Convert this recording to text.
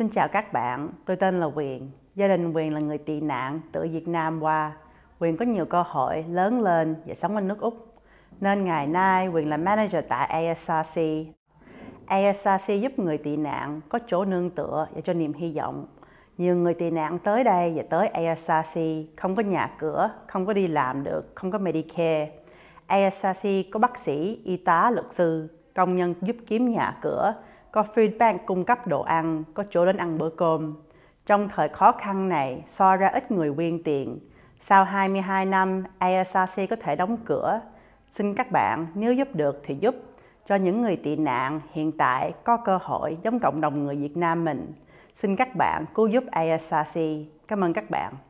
Xin chào các bạn, tôi tên là Quyền. Gia đình Quyền là người tị nạn từ Việt Nam qua. Quyền có nhiều cơ hội lớn lên và sống ở nước Úc. Nên ngày nay Quyền là manager tại ASRC. ASRC giúp người tị nạn có chỗ nương tựa và cho niềm hy vọng. Nhiều người tị nạn tới đây và tới ASRC không có nhà cửa, không có đi làm được, không có Medicare. ASRC có bác sĩ, y tá, luật sư, công nhân giúp kiếm nhà cửa, có food bank cung cấp đồ ăn, có chỗ đến ăn bữa cơm. Trong thời khó khăn này, so ra ít người quyên tiền. Sau 22 năm, ASRC có thể đóng cửa. Xin các bạn, nếu giúp được thì giúp cho những người tị nạn hiện tại có cơ hội giống cộng đồng người Việt Nam mình. Xin các bạn cứu giúp ASRC. Cảm ơn các bạn.